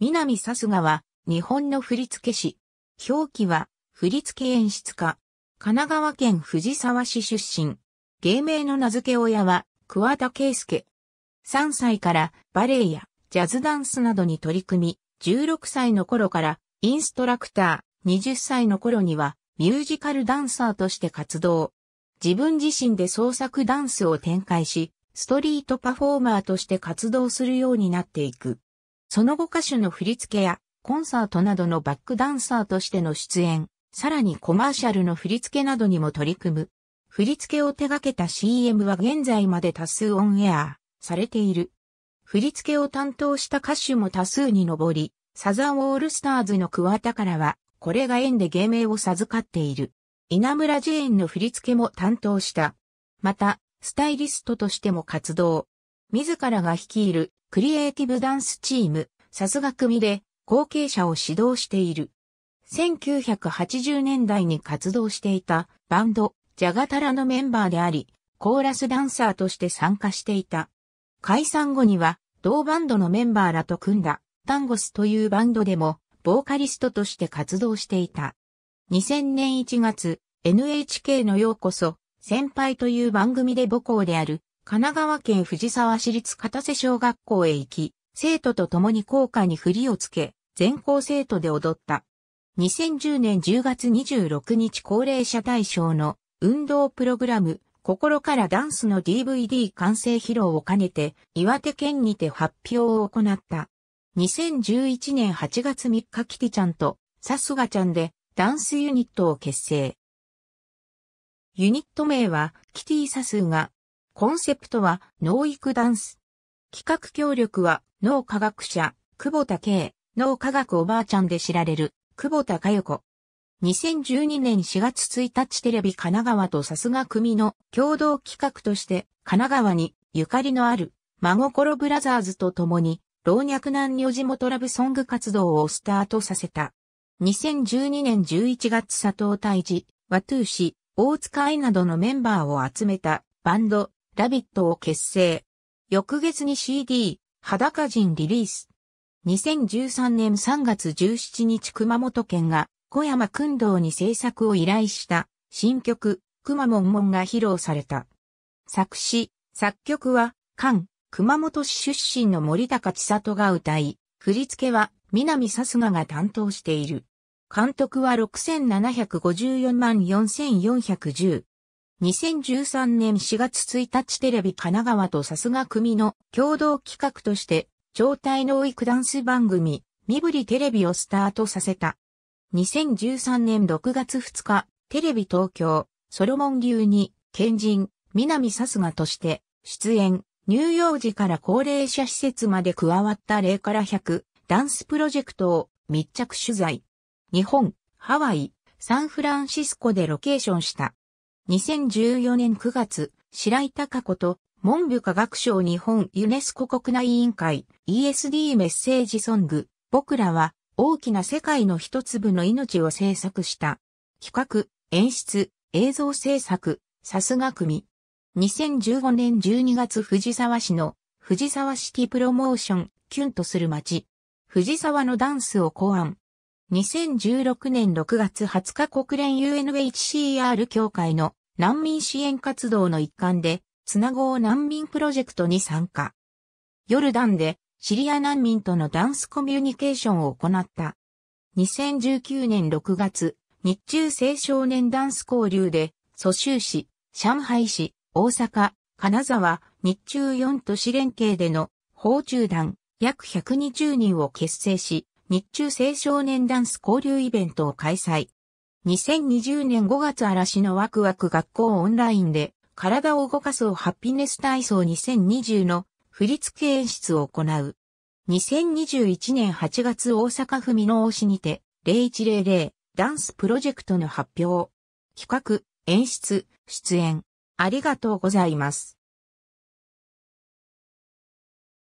南さすがは、日本の振付師。表記は、振付演出家。神奈川県藤沢市出身。芸名の名付け親は、桑田圭介。3歳からバレエやジャズダンスなどに取り組み、16歳の頃からインストラクター、20歳の頃にはミュージカルダンサーとして活動。自分自身で創作ダンスを展開し、ストリートパフォーマーとして活動するようになっていく。その後歌手の振り付けやコンサートなどのバックダンサーとしての出演、さらにコマーシャルの振り付けなどにも取り組む。振り付けを手掛けた CM は現在まで多数オンエアされている。振り付けを担当した歌手も多数に上り、サザンオールスターズの桑田からは、これが縁で芸名を授かっている。稲村ジェーンの振り付けも担当した。また、スタイリストとしても活動。自らが率いるクリエイティブダンスチーム、さすが組で後継者を指導している。1980年代に活動していたバンド、ジャガタラのメンバーであり、コーラスダンサーとして参加していた。解散後には、同バンドのメンバーらと組んだ、タンゴスというバンドでも、ボーカリストとして活動していた。2000年1月、NHK のようこそ、先輩という番組で母校である、神奈川県藤沢市立片瀬小学校へ行き、生徒と共に校歌に振りをつけ、全校生徒で踊った。2010年10月26日高齢者対象の運動プログラム、心からダンスの DVD 完成披露を兼ねて、岩手県にて発表を行った。2011年8月3日キティちゃんとさすがちゃんでダンスユニットを結成。ユニット名はキティサスがコンセプトは農育ダンス。企画協力は脳科学者、久保田圭、脳科学おばあちゃんで知られる、久保田佳代子。2012年4月1日テレビ神奈川とさすが組の共同企画として神奈川にゆかりのある真心ブラザーズと共に老若男女地元ラブソング活動をスタートさせた。2012年11月佐藤大治、和ーシ、大塚愛などのメンバーを集めたバンドラビットを結成。翌月に CD、裸人リリース。2013年3月17日熊本県が小山君堂に制作を依頼した新曲、熊門門が披露された。作詞、作曲は、菅、熊本市出身の森高千里が歌い、振付は南さすがが担当している。監督は6754万4410。2013年4月1日テレビ神奈川とさすが組の共同企画として、超体能育ダンス番組、身振りテレビをスタートさせた。2013年6月2日、テレビ東京、ソロモン流に、賢人、南さすがとして、出演、乳幼児から高齢者施設まで加わった0から100、ダンスプロジェクトを密着取材。日本、ハワイ、サンフランシスコでロケーションした。2014年9月、白井孝子と文部科学省日本ユネスコ国内委員会 ESD メッセージソング、僕らは大きな世界の一粒の命を制作した。企画、演出、映像制作、さすが組。2015年12月藤沢市の藤沢シティプロモーション、キュンとする街。藤沢のダンスを考案、2016年6月20日国連 UNHCR 協会の難民支援活動の一環で、つなごう難民プロジェクトに参加。ヨルダンでシリア難民とのダンスコミュニケーションを行った。2019年6月、日中青少年ダンス交流で、蘇州市、上海市、大阪、金沢、日中4都市連携での、訪中団、約120人を結成し、日中青少年ダンス交流イベントを開催。2020年5月嵐のワクワク学校オンラインで体を動かすをハッピネス体操2020の振付演出を行う。2021年8月大阪府美濃市にて0100ダンスプロジェクトの発表。企画、演出、出演。ありがとうございます。